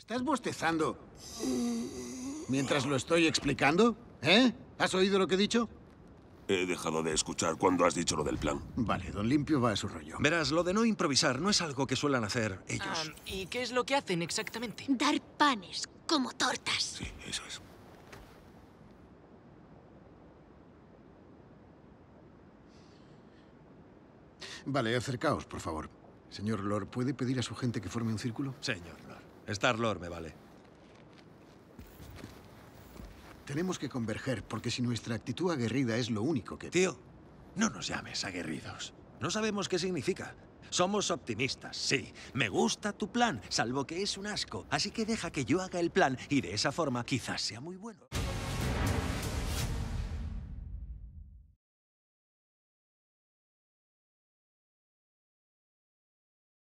¿Estás bostezando mientras lo estoy explicando? ¿Eh? ¿Has oído lo que he dicho? He dejado de escuchar cuando has dicho lo del plan. Vale, don Limpio va a su rollo. Verás, lo de no improvisar no es algo que suelen hacer ellos. Ah, ¿Y qué es lo que hacen exactamente? Dar panes como tortas. Sí, eso es. Vale, acercaos, por favor. Señor Lord, ¿puede pedir a su gente que forme un círculo? Señor Lord. Star-Lord me vale. Tenemos que converger, porque si nuestra actitud aguerrida es lo único que... Tío, no nos llames aguerridos. No sabemos qué significa. Somos optimistas, sí. Me gusta tu plan, salvo que es un asco. Así que deja que yo haga el plan y de esa forma quizás sea muy bueno.